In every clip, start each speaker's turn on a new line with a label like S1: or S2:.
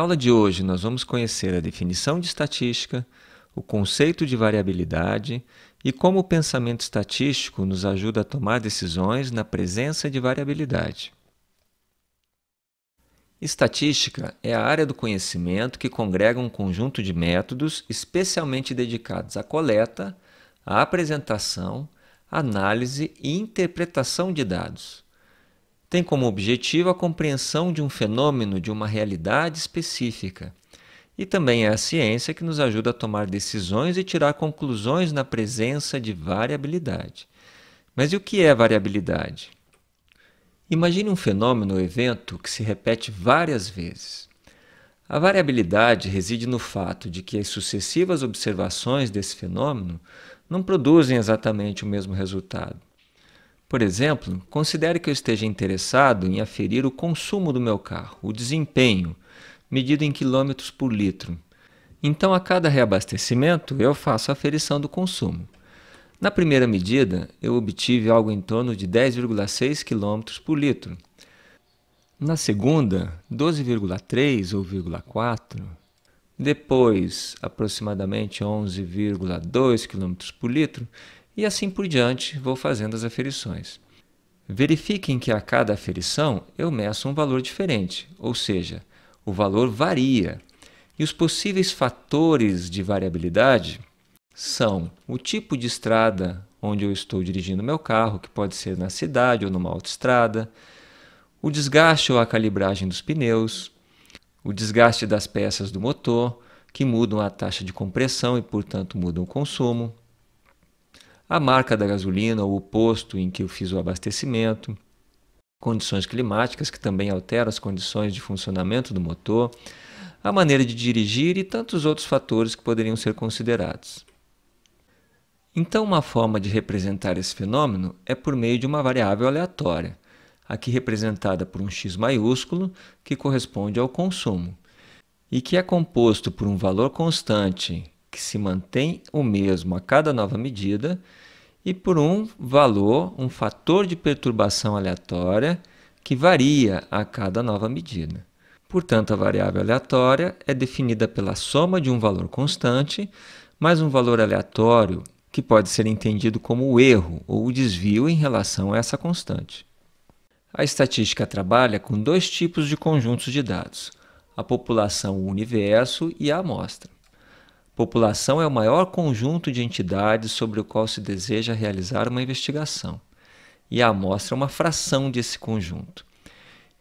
S1: aula de hoje, nós vamos conhecer a definição de estatística, o conceito de variabilidade e como o pensamento estatístico nos ajuda a tomar decisões na presença de variabilidade. Estatística é a área do conhecimento que congrega um conjunto de métodos especialmente dedicados à coleta, à apresentação, análise e interpretação de dados tem como objetivo a compreensão de um fenômeno, de uma realidade específica. E também é a ciência que nos ajuda a tomar decisões e tirar conclusões na presença de variabilidade. Mas e o que é variabilidade? Imagine um fenômeno ou evento que se repete várias vezes. A variabilidade reside no fato de que as sucessivas observações desse fenômeno não produzem exatamente o mesmo resultado. Por exemplo, considere que eu esteja interessado em aferir o consumo do meu carro, o desempenho, medido em quilômetros por litro. Então, a cada reabastecimento, eu faço a aferição do consumo. Na primeira medida, eu obtive algo em torno de 10,6 km por litro. Na segunda, 12,3 ou 4. Depois, aproximadamente 11,2 km por litro e assim por diante vou fazendo as aferições. Verifiquem que a cada aferição eu meço um valor diferente, ou seja, o valor varia. E os possíveis fatores de variabilidade são o tipo de estrada onde eu estou dirigindo meu carro, que pode ser na cidade ou numa autoestrada, o desgaste ou a calibragem dos pneus, o desgaste das peças do motor, que mudam a taxa de compressão e, portanto, mudam o consumo, a marca da gasolina ou o posto em que eu fiz o abastecimento, condições climáticas que também alteram as condições de funcionamento do motor, a maneira de dirigir e tantos outros fatores que poderiam ser considerados. Então, uma forma de representar esse fenômeno é por meio de uma variável aleatória, aqui representada por um x maiúsculo, que corresponde ao consumo, e que é composto por um valor constante que se mantém o mesmo a cada nova medida, e por um valor, um fator de perturbação aleatória que varia a cada nova medida. Portanto, a variável aleatória é definida pela soma de um valor constante mais um valor aleatório que pode ser entendido como o erro ou o desvio em relação a essa constante. A estatística trabalha com dois tipos de conjuntos de dados: a população o universo e a amostra. População é o maior conjunto de entidades sobre o qual se deseja realizar uma investigação, e a amostra é uma fração desse conjunto.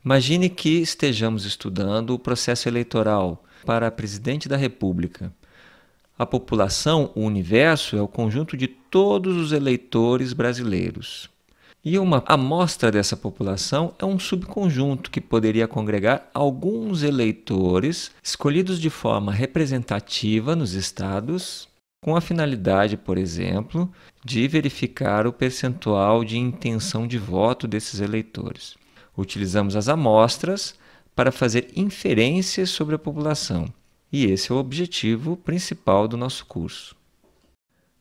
S1: Imagine que estejamos estudando o processo eleitoral para presidente da República. A população, o universo, é o conjunto de todos os eleitores brasileiros. E uma amostra dessa população é um subconjunto que poderia congregar alguns eleitores escolhidos de forma representativa nos estados, com a finalidade, por exemplo, de verificar o percentual de intenção de voto desses eleitores. Utilizamos as amostras para fazer inferências sobre a população, e esse é o objetivo principal do nosso curso.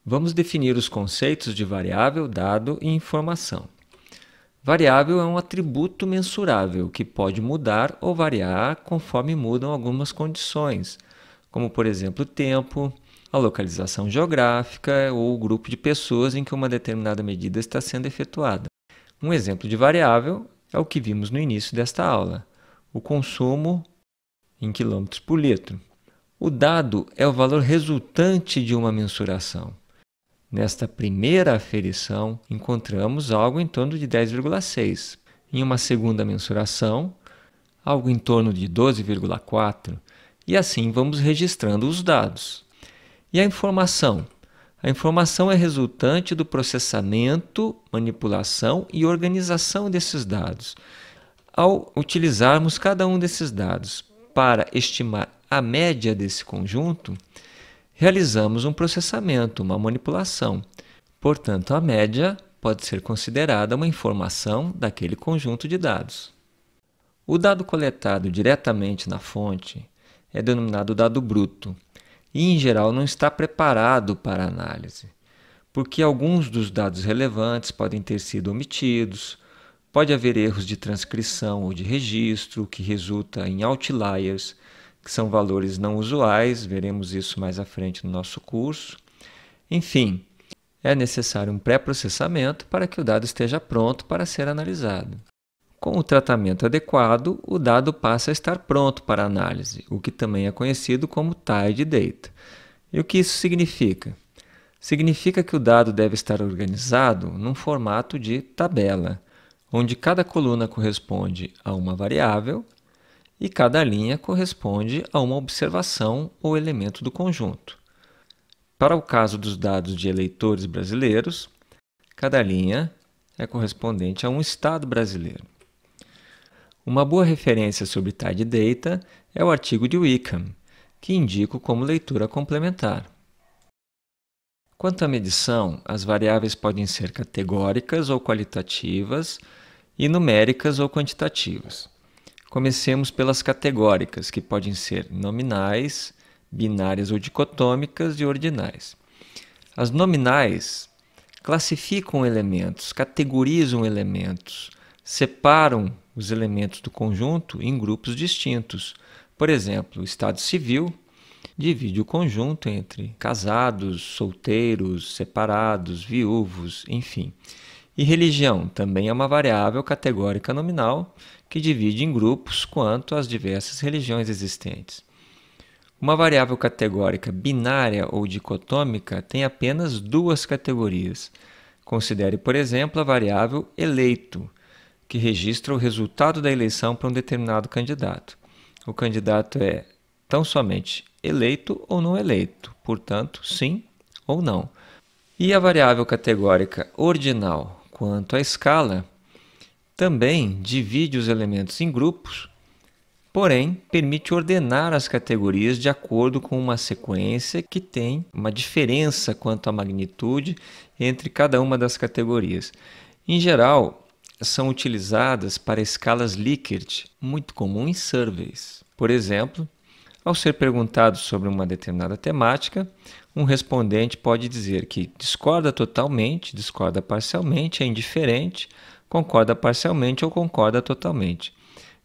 S1: Vamos definir os conceitos de variável, dado e informação. Variável é um atributo mensurável que pode mudar ou variar conforme mudam algumas condições, como por exemplo o tempo, a localização geográfica ou o grupo de pessoas em que uma determinada medida está sendo efetuada. Um exemplo de variável é o que vimos no início desta aula, o consumo em quilômetros por litro. O dado é o valor resultante de uma mensuração. Nesta primeira aferição, encontramos algo em torno de 10,6. Em uma segunda mensuração, algo em torno de 12,4. E assim vamos registrando os dados. E a informação? A informação é resultante do processamento, manipulação e organização desses dados. Ao utilizarmos cada um desses dados para estimar a média desse conjunto, realizamos um processamento, uma manipulação. Portanto, a média pode ser considerada uma informação daquele conjunto de dados. O dado coletado diretamente na fonte é denominado dado bruto e, em geral, não está preparado para análise, porque alguns dos dados relevantes podem ter sido omitidos, pode haver erros de transcrição ou de registro, que resulta em outliers, que são valores não usuais, veremos isso mais à frente no nosso curso. Enfim, é necessário um pré-processamento para que o dado esteja pronto para ser analisado. Com o tratamento adequado, o dado passa a estar pronto para análise, o que também é conhecido como tied data. E o que isso significa? Significa que o dado deve estar organizado num formato de tabela, onde cada coluna corresponde a uma variável e cada linha corresponde a uma observação ou elemento do conjunto. Para o caso dos dados de eleitores brasileiros, cada linha é correspondente a um estado brasileiro. Uma boa referência sobre Tide Data é o artigo de Wickham, que indico como leitura complementar. Quanto à medição, as variáveis podem ser categóricas ou qualitativas e numéricas ou quantitativas. Comecemos pelas categóricas, que podem ser nominais, binárias ou dicotômicas e ordinais. As nominais classificam elementos, categorizam elementos, separam os elementos do conjunto em grupos distintos. Por exemplo, o Estado Civil divide o conjunto entre casados, solteiros, separados, viúvos, enfim. E religião também é uma variável categórica nominal que divide em grupos quanto às diversas religiões existentes. Uma variável categórica binária ou dicotômica tem apenas duas categorias. Considere, por exemplo, a variável eleito, que registra o resultado da eleição para um determinado candidato. O candidato é tão somente eleito ou não eleito, portanto, sim ou não. E a variável categórica ordinal, Quanto à escala, também divide os elementos em grupos, porém permite ordenar as categorias de acordo com uma sequência que tem uma diferença quanto à magnitude entre cada uma das categorias. Em geral, são utilizadas para escalas Likert, muito comum em surveys. Por exemplo, ao ser perguntado sobre uma determinada temática, um respondente pode dizer que discorda totalmente, discorda parcialmente, é indiferente, concorda parcialmente ou concorda totalmente.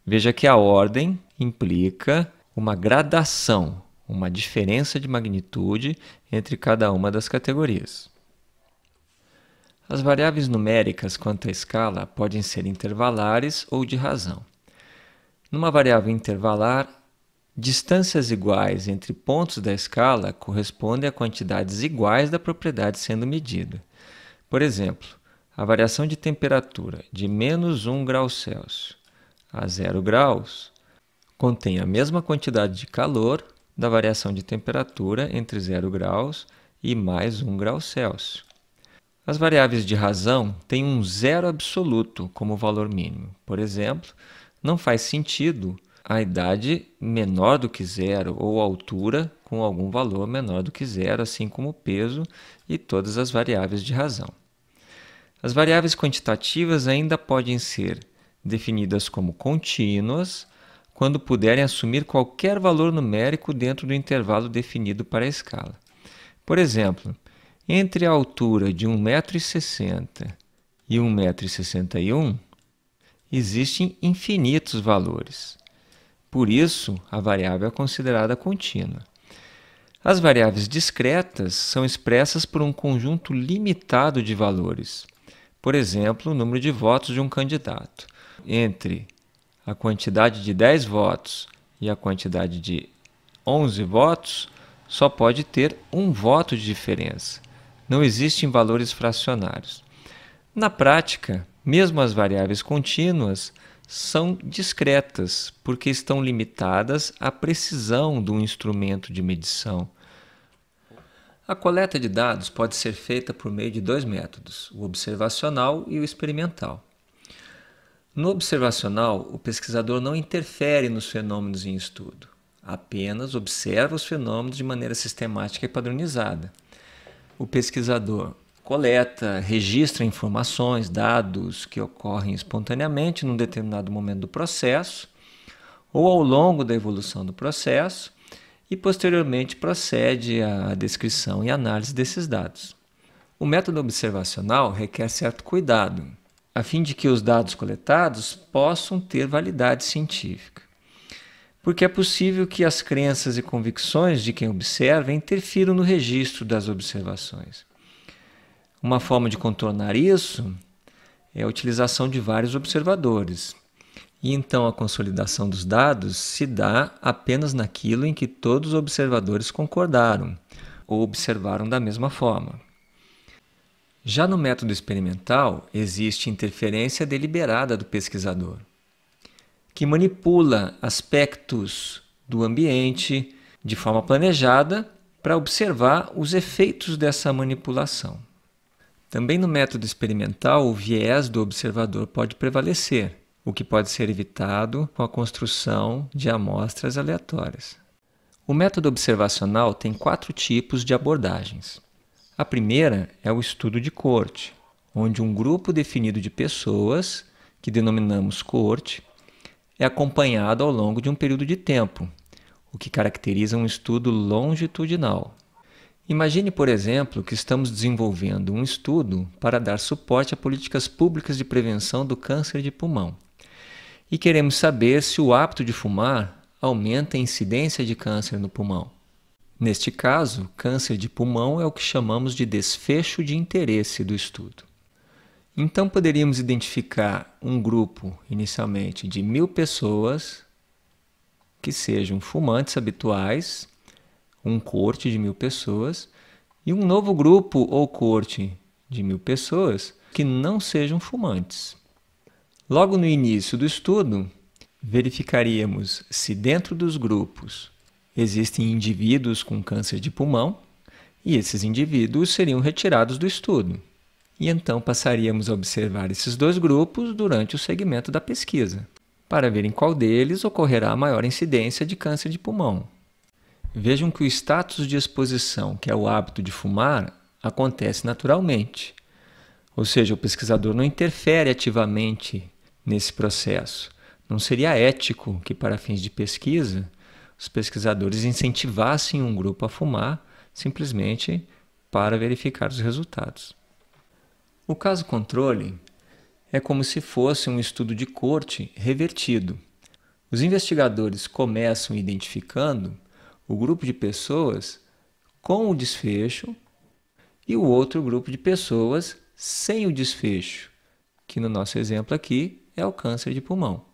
S1: Veja que a ordem implica uma gradação, uma diferença de magnitude entre cada uma das categorias. As variáveis numéricas quanto à escala podem ser intervalares ou de razão. Numa variável intervalar, Distâncias iguais entre pontos da escala correspondem a quantidades iguais da propriedade sendo medida. Por exemplo, a variação de temperatura de menos 1 grau Celsius a 0 graus contém a mesma quantidade de calor da variação de temperatura entre 0 graus e mais 1 grau Celsius. As variáveis de razão têm um zero absoluto como valor mínimo. Por exemplo, não faz sentido a idade menor do que zero ou altura com algum valor menor do que zero, assim como o peso e todas as variáveis de razão. As variáveis quantitativas ainda podem ser definidas como contínuas quando puderem assumir qualquer valor numérico dentro do intervalo definido para a escala. Por exemplo, entre a altura de 1,60m e 1,61m existem infinitos valores. Por isso, a variável é considerada contínua. As variáveis discretas são expressas por um conjunto limitado de valores. Por exemplo, o número de votos de um candidato. Entre a quantidade de 10 votos e a quantidade de 11 votos, só pode ter um voto de diferença. Não existem valores fracionários. Na prática, mesmo as variáveis contínuas são discretas, porque estão limitadas à precisão do instrumento de medição. A coleta de dados pode ser feita por meio de dois métodos, o observacional e o experimental. No observacional, o pesquisador não interfere nos fenômenos em estudo, apenas observa os fenômenos de maneira sistemática e padronizada. O pesquisador coleta, registra informações, dados que ocorrem espontaneamente num determinado momento do processo ou ao longo da evolução do processo e posteriormente procede à descrição e análise desses dados. O método observacional requer certo cuidado, a fim de que os dados coletados possam ter validade científica. Porque é possível que as crenças e convicções de quem observa interfiram no registro das observações. Uma forma de contornar isso é a utilização de vários observadores. E então a consolidação dos dados se dá apenas naquilo em que todos os observadores concordaram ou observaram da mesma forma. Já no método experimental, existe interferência deliberada do pesquisador, que manipula aspectos do ambiente de forma planejada para observar os efeitos dessa manipulação. Também no método experimental, o viés do observador pode prevalecer, o que pode ser evitado com a construção de amostras aleatórias. O método observacional tem quatro tipos de abordagens. A primeira é o estudo de corte, onde um grupo definido de pessoas, que denominamos corte, é acompanhado ao longo de um período de tempo, o que caracteriza um estudo longitudinal. Imagine, por exemplo, que estamos desenvolvendo um estudo para dar suporte a políticas públicas de prevenção do câncer de pulmão e queremos saber se o hábito de fumar aumenta a incidência de câncer no pulmão. Neste caso, câncer de pulmão é o que chamamos de desfecho de interesse do estudo. Então, poderíamos identificar um grupo, inicialmente, de mil pessoas que sejam fumantes habituais um corte de mil pessoas e um novo grupo ou corte de mil pessoas que não sejam fumantes. Logo no início do estudo, verificaríamos se dentro dos grupos existem indivíduos com câncer de pulmão e esses indivíduos seriam retirados do estudo. E então passaríamos a observar esses dois grupos durante o segmento da pesquisa, para ver em qual deles ocorrerá a maior incidência de câncer de pulmão. Vejam que o status de exposição, que é o hábito de fumar, acontece naturalmente. Ou seja, o pesquisador não interfere ativamente nesse processo. Não seria ético que, para fins de pesquisa, os pesquisadores incentivassem um grupo a fumar simplesmente para verificar os resultados. O caso controle é como se fosse um estudo de corte revertido. Os investigadores começam identificando o grupo de pessoas com o desfecho e o outro grupo de pessoas sem o desfecho, que no nosso exemplo aqui é o câncer de pulmão.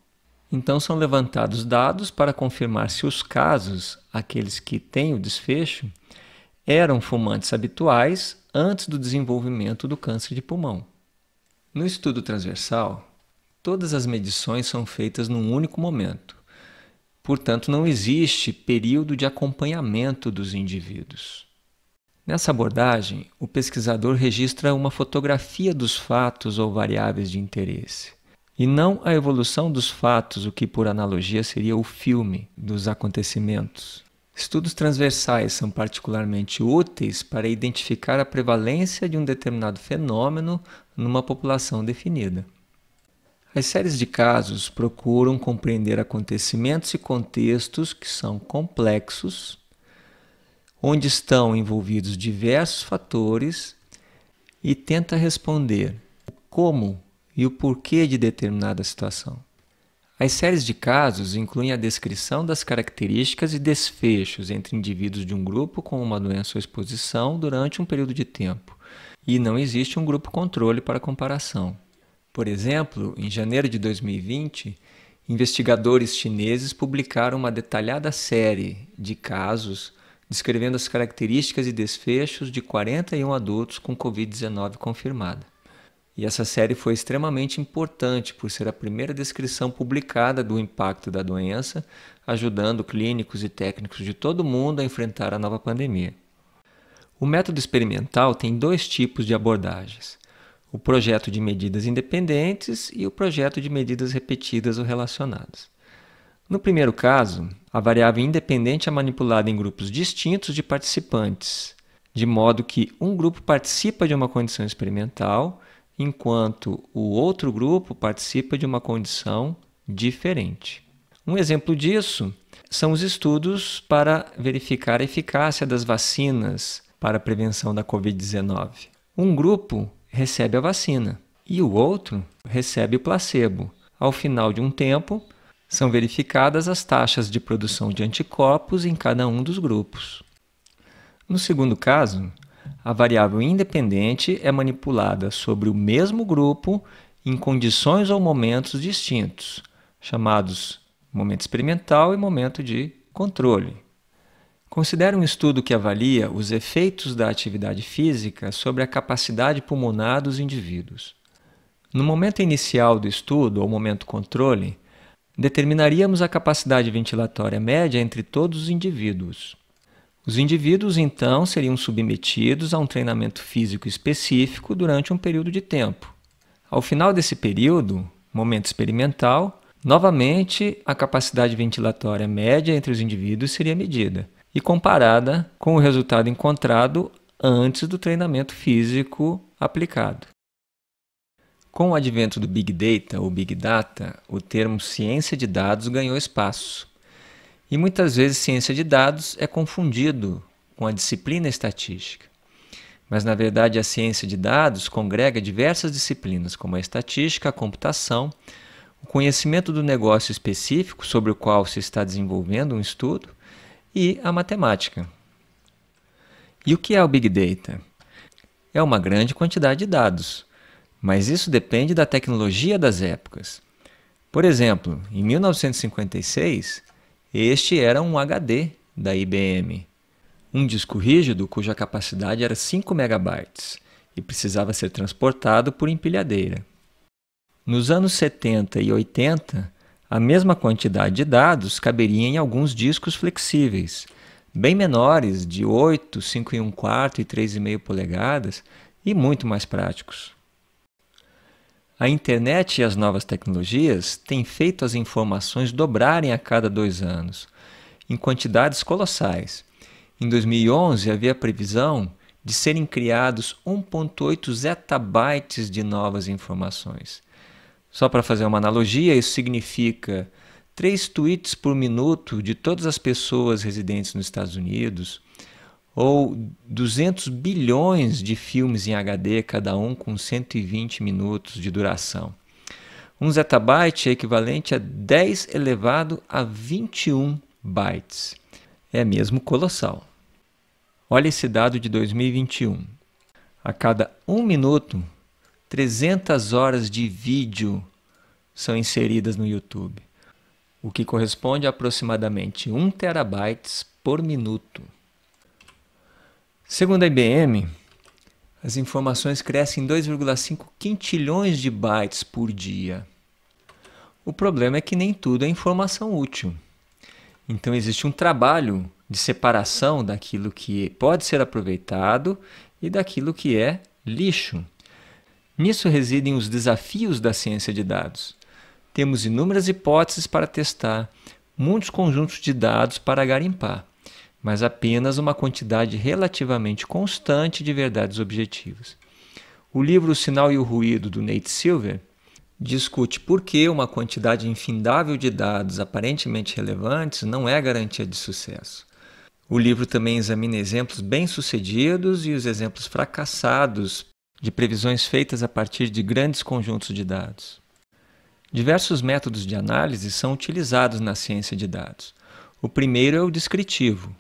S1: Então são levantados dados para confirmar se os casos, aqueles que têm o desfecho, eram fumantes habituais antes do desenvolvimento do câncer de pulmão. No estudo transversal, todas as medições são feitas num único momento, Portanto, não existe período de acompanhamento dos indivíduos. Nessa abordagem, o pesquisador registra uma fotografia dos fatos ou variáveis de interesse, e não a evolução dos fatos, o que por analogia seria o filme dos acontecimentos. Estudos transversais são particularmente úteis para identificar a prevalência de um determinado fenômeno numa população definida. As séries de casos procuram compreender acontecimentos e contextos que são complexos, onde estão envolvidos diversos fatores e tenta responder o como e o porquê de determinada situação. As séries de casos incluem a descrição das características e desfechos entre indivíduos de um grupo com uma doença ou exposição durante um período de tempo, e não existe um grupo controle para comparação. Por exemplo, em janeiro de 2020, investigadores chineses publicaram uma detalhada série de casos descrevendo as características e desfechos de 41 adultos com Covid-19 confirmada. E essa série foi extremamente importante por ser a primeira descrição publicada do impacto da doença, ajudando clínicos e técnicos de todo o mundo a enfrentar a nova pandemia. O método experimental tem dois tipos de abordagens o projeto de medidas independentes e o projeto de medidas repetidas ou relacionadas. No primeiro caso, a variável independente é manipulada em grupos distintos de participantes, de modo que um grupo participa de uma condição experimental, enquanto o outro grupo participa de uma condição diferente. Um exemplo disso são os estudos para verificar a eficácia das vacinas para a prevenção da Covid-19. Um grupo recebe a vacina e o outro recebe o placebo. Ao final de um tempo, são verificadas as taxas de produção de anticorpos em cada um dos grupos. No segundo caso, a variável independente é manipulada sobre o mesmo grupo em condições ou momentos distintos, chamados momento experimental e momento de controle. Considera um estudo que avalia os efeitos da atividade física sobre a capacidade pulmonar dos indivíduos. No momento inicial do estudo, ou momento controle, determinaríamos a capacidade ventilatória média entre todos os indivíduos. Os indivíduos então seriam submetidos a um treinamento físico específico durante um período de tempo. Ao final desse período, momento experimental, novamente a capacidade ventilatória média entre os indivíduos seria medida e comparada com o resultado encontrado antes do treinamento físico aplicado. Com o advento do Big Data ou Big Data, o termo ciência de dados ganhou espaço. E muitas vezes ciência de dados é confundido com a disciplina estatística. Mas na verdade a ciência de dados congrega diversas disciplinas, como a estatística, a computação, o conhecimento do negócio específico sobre o qual se está desenvolvendo um estudo e a matemática. E o que é o Big Data? É uma grande quantidade de dados, mas isso depende da tecnologia das épocas. Por exemplo, em 1956, este era um HD da IBM, um disco rígido cuja capacidade era 5 MB e precisava ser transportado por empilhadeira. Nos anos 70 e 80, a mesma quantidade de dados caberia em alguns discos flexíveis, bem menores, de 8, 1 quarto e 3,5 polegadas, e muito mais práticos. A internet e as novas tecnologias têm feito as informações dobrarem a cada dois anos, em quantidades colossais. Em 2011 havia previsão de serem criados 1,8 zettabytes de novas informações. Só para fazer uma analogia, isso significa três tweets por minuto de todas as pessoas residentes nos Estados Unidos, ou 200 bilhões de filmes em HD, cada um com 120 minutos de duração. Um zettabyte é equivalente a 10 elevado a 21 bytes. É mesmo colossal. Olha esse dado de 2021. A cada um minuto, 300 horas de vídeo são inseridas no YouTube, o que corresponde a aproximadamente 1 terabytes por minuto. Segundo a IBM, as informações crescem em 2,5 quintilhões de bytes por dia. O problema é que nem tudo é informação útil. Então existe um trabalho de separação daquilo que pode ser aproveitado e daquilo que é lixo. Nisso residem os desafios da ciência de dados. Temos inúmeras hipóteses para testar, muitos conjuntos de dados para garimpar, mas apenas uma quantidade relativamente constante de verdades objetivas. O livro O Sinal e o Ruído, do Nate Silver, discute por que uma quantidade infindável de dados aparentemente relevantes não é garantia de sucesso. O livro também examina exemplos bem-sucedidos e os exemplos fracassados de previsões feitas a partir de grandes conjuntos de dados. Diversos métodos de análise são utilizados na ciência de dados. O primeiro é o descritivo,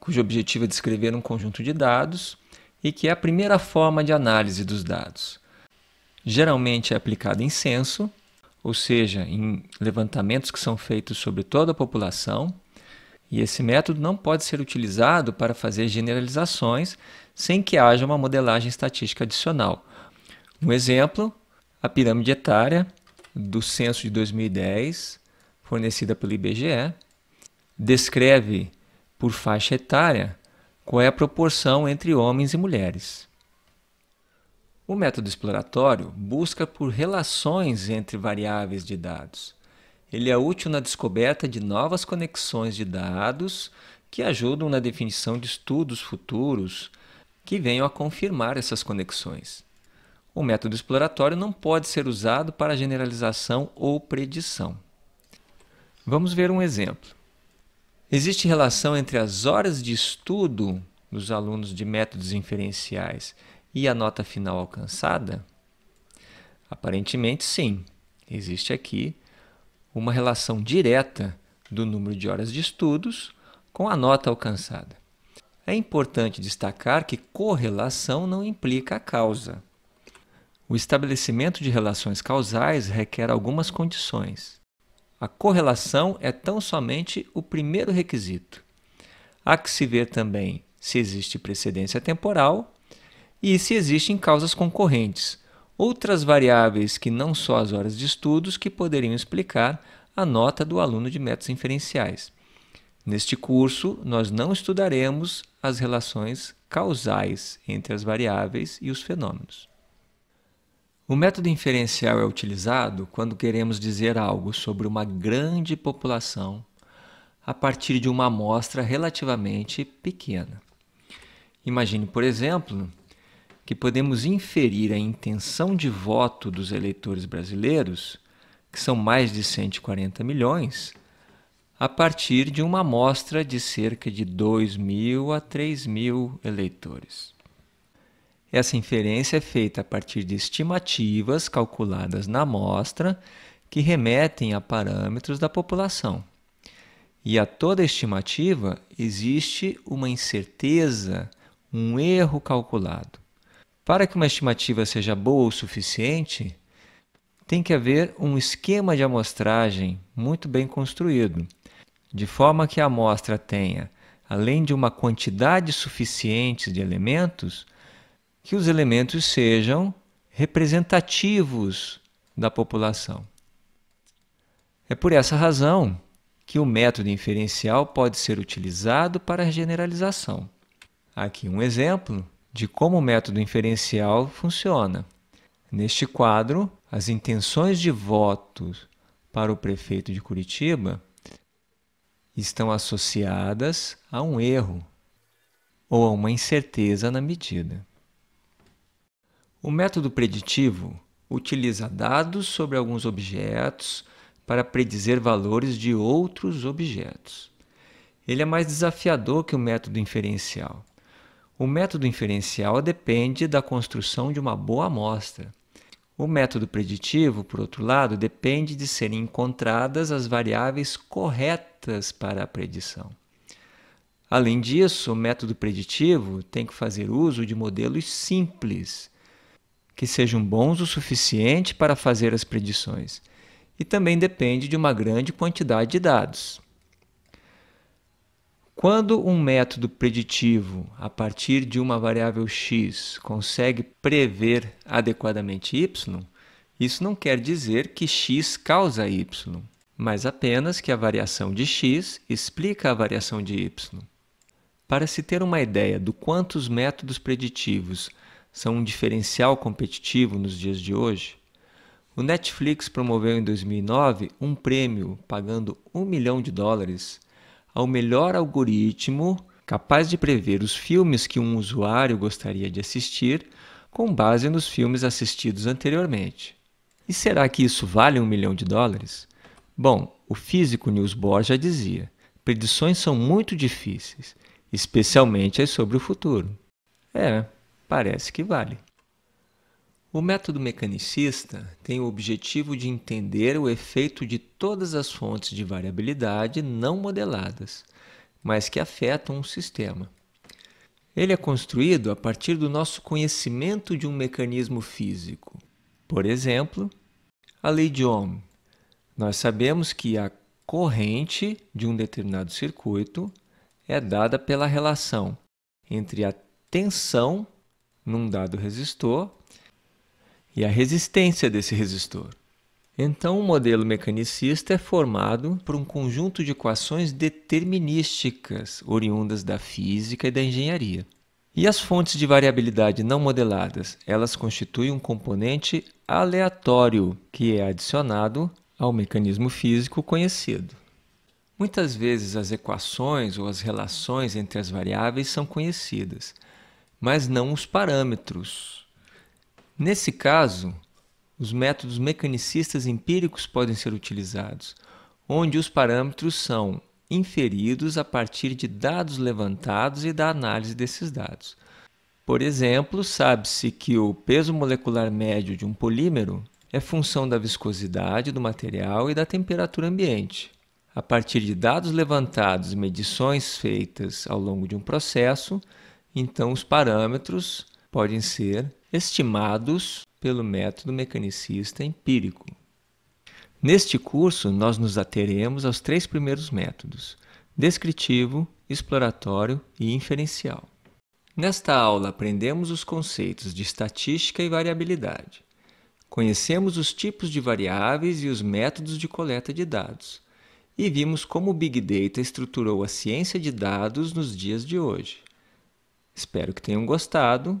S1: cujo objetivo é descrever um conjunto de dados e que é a primeira forma de análise dos dados. Geralmente é aplicado em censo, ou seja, em levantamentos que são feitos sobre toda a população, e esse método não pode ser utilizado para fazer generalizações, sem que haja uma modelagem estatística adicional. Um exemplo, a pirâmide etária do censo de 2010, fornecida pelo IBGE, descreve por faixa etária qual é a proporção entre homens e mulheres. O método exploratório busca por relações entre variáveis de dados. Ele é útil na descoberta de novas conexões de dados que ajudam na definição de estudos futuros que venham a confirmar essas conexões. O método exploratório não pode ser usado para generalização ou predição. Vamos ver um exemplo. Existe relação entre as horas de estudo dos alunos de métodos inferenciais e a nota final alcançada? Aparentemente, sim. Existe aqui uma relação direta do número de horas de estudos com a nota alcançada. É importante destacar que correlação não implica causa. O estabelecimento de relações causais requer algumas condições. A correlação é tão somente o primeiro requisito. Há que se ver também se existe precedência temporal e se existem causas concorrentes, outras variáveis que não só as horas de estudos que poderiam explicar a nota do aluno de métodos inferenciais. Neste curso, nós não estudaremos as relações causais entre as variáveis e os fenômenos. O método inferencial é utilizado quando queremos dizer algo sobre uma grande população a partir de uma amostra relativamente pequena. Imagine, por exemplo, que podemos inferir a intenção de voto dos eleitores brasileiros, que são mais de 140 milhões, a partir de uma amostra de cerca de 2 mil a 3 mil eleitores. Essa inferência é feita a partir de estimativas calculadas na amostra que remetem a parâmetros da população. E a toda estimativa existe uma incerteza, um erro calculado. Para que uma estimativa seja boa o suficiente, tem que haver um esquema de amostragem muito bem construído de forma que a amostra tenha, além de uma quantidade suficiente de elementos, que os elementos sejam representativos da população. É por essa razão que o método inferencial pode ser utilizado para a generalização. Aqui um exemplo de como o método inferencial funciona. Neste quadro, as intenções de votos para o prefeito de Curitiba estão associadas a um erro ou a uma incerteza na medida. O método preditivo utiliza dados sobre alguns objetos para predizer valores de outros objetos. Ele é mais desafiador que o método inferencial. O método inferencial depende da construção de uma boa amostra, o método preditivo, por outro lado, depende de serem encontradas as variáveis corretas para a predição. Além disso, o método preditivo tem que fazer uso de modelos simples, que sejam bons o suficiente para fazer as predições, e também depende de uma grande quantidade de dados. Quando um método preditivo, a partir de uma variável x, consegue prever adequadamente y, isso não quer dizer que x causa y, mas apenas que a variação de x explica a variação de y. Para se ter uma ideia do quanto os métodos preditivos são um diferencial competitivo nos dias de hoje, o Netflix promoveu em 2009 um prêmio pagando um milhão de dólares ao melhor algoritmo capaz de prever os filmes que um usuário gostaria de assistir com base nos filmes assistidos anteriormente. E será que isso vale um milhão de dólares? Bom, o físico Niels Bohr já dizia: predições são muito difíceis, especialmente as sobre o futuro. É, parece que vale. O método mecanicista tem o objetivo de entender o efeito de todas as fontes de variabilidade não modeladas, mas que afetam um sistema. Ele é construído a partir do nosso conhecimento de um mecanismo físico. Por exemplo, a lei de Ohm. Nós sabemos que a corrente de um determinado circuito é dada pela relação entre a tensão num dado resistor e a resistência desse resistor. Então, o modelo mecanicista é formado por um conjunto de equações determinísticas oriundas da física e da engenharia. E as fontes de variabilidade não modeladas, elas constituem um componente aleatório que é adicionado ao mecanismo físico conhecido. Muitas vezes as equações ou as relações entre as variáveis são conhecidas, mas não os parâmetros Nesse caso, os métodos mecanicistas empíricos podem ser utilizados, onde os parâmetros são inferidos a partir de dados levantados e da análise desses dados. Por exemplo, sabe-se que o peso molecular médio de um polímero é função da viscosidade do material e da temperatura ambiente. A partir de dados levantados e medições feitas ao longo de um processo, então os parâmetros podem ser estimados pelo método mecanicista empírico. Neste curso, nós nos ateremos aos três primeiros métodos: descritivo, exploratório e inferencial. Nesta aula, aprendemos os conceitos de estatística e variabilidade. Conhecemos os tipos de variáveis e os métodos de coleta de dados. E vimos como o Big Data estruturou a ciência de dados nos dias de hoje. Espero que tenham gostado